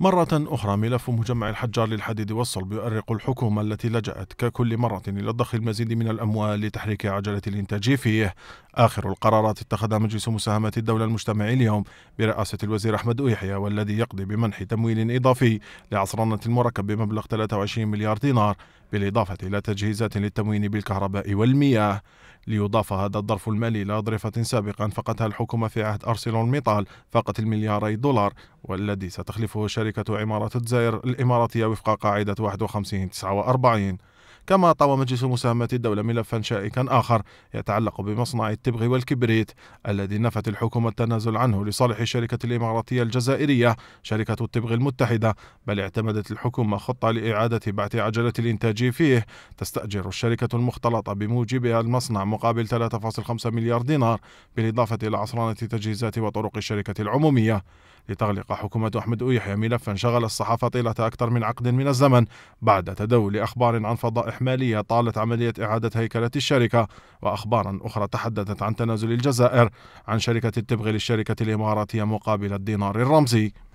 مرة أخرى ملف مجمع الحجار للحديد والصلب يؤرق الحكومة التي لجأت ككل مرة إلى ضخ المزيد من الأموال لتحريك عجلة الإنتاج فيه آخر القرارات اتخذها مجلس مساهمة الدولة المجتمعي اليوم برئاسة الوزير أحمد يحيى والذي يقضي بمنح تمويل إضافي لعصرنة المركب بمبلغ 23 مليار دينار بالإضافة إلى تجهيزات للتموين بالكهرباء والمياه ليضاف هذا الظرف المالي إلى أضرفة سابقة فقدها الحكومة في عهد أرسلون ميطال فقط المليارين دولار والذي ستخلفه شركة عمارة الجزائر الإماراتية وفق قاعدة 51 49 كما طوى مجلس مساهمة الدولة ملفا شائكا آخر يتعلق بمصنع التبغ والكبريت الذي نفت الحكومة التنازل عنه لصالح الشركة الإماراتية الجزائرية شركة التبغ المتحدة بل اعتمدت الحكومة خطة لإعادة بعث عجلة الإنتاج فيه تستأجر الشركة المختلطة بموجبها المصنع مقابل 3.5 مليار دينار بالإضافة إلى عصرانة تجهيزات وطرق الشركة العمومية لتغلق حكومة أحمد يحيى ملفا شغل الصحافة طيلة أكثر من عقد من الزمن بعد تداول أخبار عن فضائح إحمالية طالت عملية إعادة هيكلة الشركة وأخبارا أخرى تحدثت عن تنازل الجزائر عن شركة التبغ للشركة الإماراتية مقابل الدينار الرمزي